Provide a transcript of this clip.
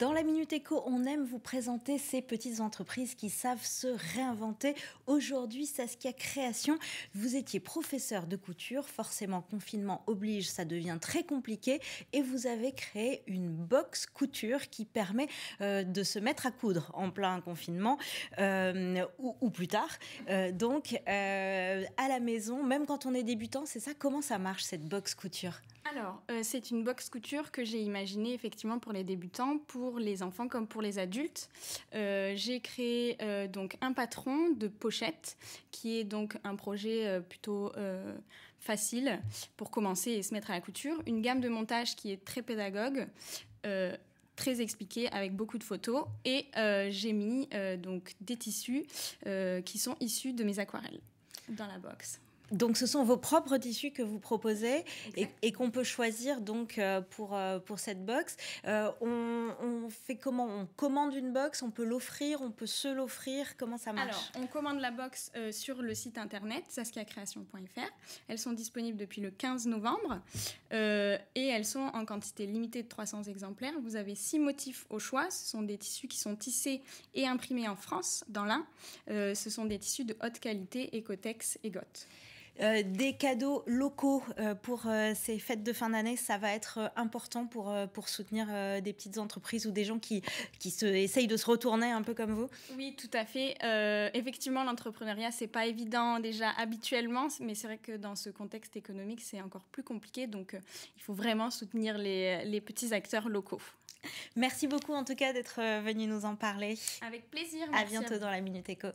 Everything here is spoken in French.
Dans la Minute Éco, on aime vous présenter ces petites entreprises qui savent se réinventer. Aujourd'hui, Saskia Création, vous étiez professeur de couture, forcément confinement oblige, ça devient très compliqué, et vous avez créé une box couture qui permet euh, de se mettre à coudre en plein confinement euh, ou, plus tard. Euh, donc, à la maison, même quand on est débutant, c'est ça Comment ça marche cette box couture alors, euh, c'est une box couture que j'ai imaginée effectivement pour les débutants, pour les enfants comme pour les adultes. Euh, j'ai créé euh, donc un patron de pochette qui est donc un projet plutôt facile pour commencer et se mettre à la couture. Une gamme de montage qui est très pédagogue très expliquée avec beaucoup de photos et j'ai mis donc des tissus qui sont issus de mes aquarelles dans la box. Donc, ce sont vos propres tissus que vous proposez et, qu'on peut choisir donc euh, pour, euh, pour cette box. Euh, on, fait comment On commande une box, on peut l'offrir, on peut se l'offrir. Comment ça marche Alors, on commande la box sur le site internet saskiacreation.fr. Elles sont disponibles depuis le 15 novembre et elles sont en quantité limitée de 300 exemplaires. Vous avez six motifs au choix. Ce sont des tissus qui sont tissés et imprimés en France, dans l'un ce sont des tissus de haute qualité, Ecotex et Goth. Euh, des cadeaux locaux euh, pour euh, ces fêtes de fin d'année, ça va être important pour, pour soutenir des petites entreprises ou des gens qui, qui se, essayent de se retourner un peu comme vous Oui, tout à fait. effectivement, l'entrepreneuriat, c'est pas évident déjà habituellement, mais c'est vrai que dans ce contexte économique, c'est encore plus compliqué. Donc, il faut vraiment soutenir les, les petits acteurs locaux. Merci beaucoup en tout cas d'être venu nous en parler. Avec plaisir. Merci à bientôt dans la Minute Éco.